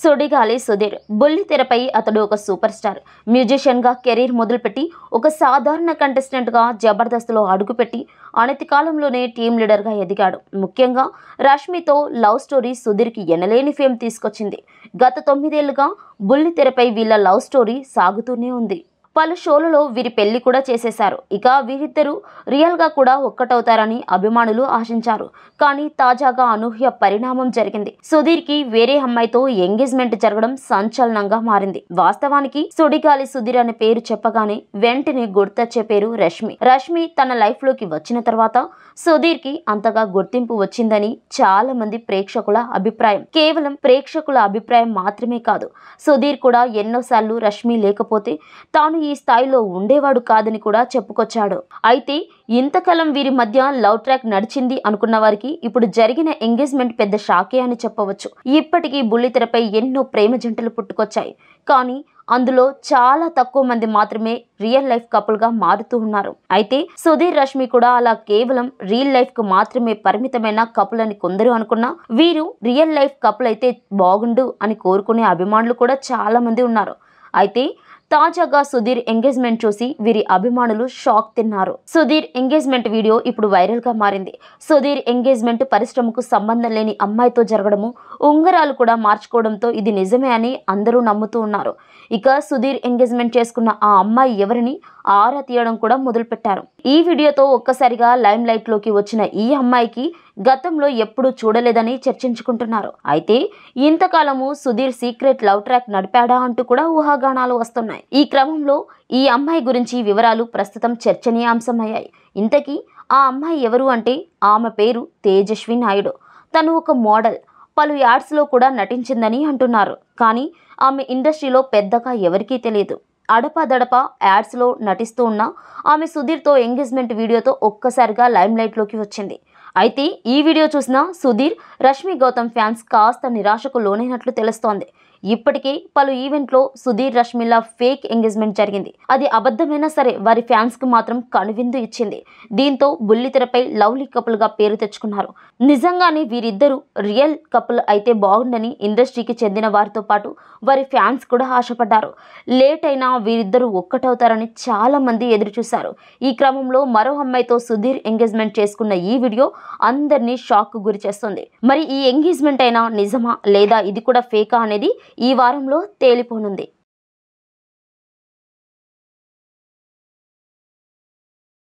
సుడిగాలి సుధీర్ బుల్లి తెరపై అతడు ఒక సూపర్ స్టార్ మ్యూజిషియన్గా కెరీర్ మొదలుపెట్టి ఒక సాధారణ కంటెస్టెంట్గా జబర్దస్త్లో అడుగుపెట్టి అనతి కాలంలోనే టీం లీడర్గా ఎదిగాడు ముఖ్యంగా రష్మితో లవ్ స్టోరీ సుధీర్కి ఎనలేని ఫేమ్ తీసుకొచ్చింది గత తొమ్మిదేళ్లుగా తెరపై వీళ్ళ లవ్ స్టోరీ సాగుతూనే ఉంది పలు షోలలో వీరి పెళ్లి కూడా చేసేశారు ఇక వీరిద్దరూ రియల్గా కూడా ఒక్కటవుతారని అభిమానులు ఆశించారు కానీ తాజాగా అనూహ్య పరిణామం జరిగింది సుధీర్కి వేరే అమ్మాయితో ఎంగేజ్మెంట్ జరగడం సంచలనంగా మారింది వాస్తవానికి సుడిగాలి సుధీర్ అనే పేరు చెప్పగానే వెంటనే గుర్తొచ్చే పేరు రష్మి రష్మి తన లైఫ్లోకి వచ్చిన తర్వాత సుధీర్కి అంతగా గుర్తింపు వచ్చిందని చాలా మంది ప్రేక్షకుల అభిప్రాయం కేవలం ప్రేక్షకుల అభిప్రాయం మాత్రమే కాదు సుధీర్ కూడా ఎన్నోసార్లు రష్మి లేకపోతే తాను ఈ స్థాయిలో ఉండేవాడు కాదని కూడా చెప్పుకొచ్చాడు అయితే ఇంతకాలం వీరి మధ్య లవ్ ట్రాక్ నడిచింది అనుకున్న వారికి ఇప్పుడు జరిగిన ఎంగేజ్మెంట్ పెద్ద షాకే అని చెప్పవచ్చు ఇప్పటికీ బుల్లితెరపై ఎన్నో ప్రేమ జంటలు పుట్టుకొచ్చాయి కానీ అందులో చాలా తక్కువ మంది మాత్రమే రియల్ లైఫ్ కపుల్ గా మారుతూ ఉన్నారు అయితే సుధీర్ రష్మి కూడా అలా కేవలం రియల్ లైఫ్ కు మాత్రమే పరిమితమైన కపుల్ అని కొందరు అనుకున్నా వీరు రియల్ లైఫ్ కపుల్ అయితే బాగుండు అని కోరుకునే అభిమానులు కూడా చాలా మంది ఉన్నారు అయితే తాజాగా సుధీర్ ఎంగేజ్మెంట్ చూసి వీరి అభిమానులు షాక్ తిన్నారు సుధీర్ ఎంగేజ్మెంట్ వీడియో ఇప్పుడు వైరల్గా మారింది సుధీర్ ఎంగేజ్మెంట్ పరిశ్రమకు సంబంధం లేని అమ్మాయితో జరగడము ఉంగరాలు కూడా మార్చుకోవడంతో ఇది నిజమే అని అందరూ నమ్ముతూ ఉన్నారు ఇక సుధీర్ ఎంగేజ్మెంట్ చేసుకున్న ఆ అమ్మాయి ఎవరిని ఆరా తీయడం కూడా మొదలుపెట్టారు ఈ వీడియోతో ఒక్కసారిగా లైమ్ లైట్లోకి వచ్చిన ఈ అమ్మాయికి గతంలో ఎప్పుడూ చూడలేదని చర్చించుకుంటున్నారు అయితే ఇంతకాలము సుధీర్ సీక్రెట్ లవ్ ట్రాక్ నడిపాడా అంటూ కూడా ఊహాగానాలు వస్తున్నాయి ఈ క్రమంలో ఈ అమ్మాయి గురించి వివరాలు ప్రస్తుతం చర్చనీయాంశమయ్యాయి ఇంతకీ ఆ అమ్మాయి ఎవరు అంటే ఆమె పేరు తేజస్వి నాయుడు తను ఒక మోడల్ పలు యాడ్స్లో కూడా నటించిందని అంటున్నారు కానీ ఆమె ఇండస్ట్రీలో పెద్దగా ఎవరికీ తెలియదు అడపదడప యాడ్స్లో నటిస్తూ ఉన్న ఆమె సుధీర్తో ఎంగేజ్మెంట్ వీడియోతో ఒక్కసారిగా లైమ్లైట్లోకి వచ్చింది అయితే ఈ వీడియో చూసిన సుధీర్ రష్మి గౌతమ్ ఫ్యాన్స్ కాస్త నిరాశకు లోనైనట్లు తెలుస్తోంది ఇప్పటికే పలు లో సుధీర్ రష్మిల ఫేక్ ఎంగేజ్మెంట్ జరిగింది అది అబద్ధమైనా సరే వారి ఫ్యాన్స్కి మాత్రం కనువిందు ఇచ్చింది దీంతో బుల్లితెరపై లవ్లీ గా పేరు తెచ్చుకున్నారు నిజంగానే వీరిద్దరూ రియల్ కపుల్ అయితే బాగుండని ఇండస్ట్రీకి చెందిన వారితో పాటు వారి ఫ్యాన్స్ కూడా ఆశపడ్డారు లేట్ అయినా వీరిద్దరూ ఒక్కటవుతారని చాలా మంది ఎదురుచూశారు ఈ క్రమంలో మరో అమ్మాయితో సుధీర్ ఎంగేజ్మెంట్ చేసుకున్న ఈ వీడియో అందరినీ షాక్ గురి చేస్తుంది మరి ఈ ఎంగేజ్మెంట్ అయినా నిజమా లేదా ఇది కూడా ఫేకా అనేది ఈ వారంలో తేలిపోనుంది